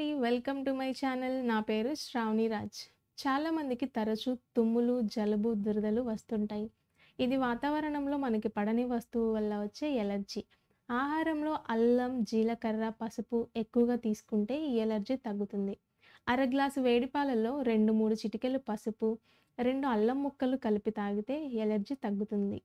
అండి welcome to my channel నా పేరు శ్రావణి రాజ్ చాలామందికి తరచూ తుమ్ములు జలుబు దురదలు వస్తుంటాయి ఇది వాతావరణంలో మనకి పడని వస్తువు వల్ల వచ్చే ఎలర్జీ ఆహారంలో అల్లం జీలకర్ర పసుపు ఎక్కువగా తీసుకుంటే ఈ ఎలర్జీ తగ్గుతుంది అర గ్లాసు వేడిపాలలో రెండు మూడు చిటికెలు పసుపు రెండు అల్లం ముక్కలు కలిపి తాగితే ఎలర్జీ తగ్గుతుంది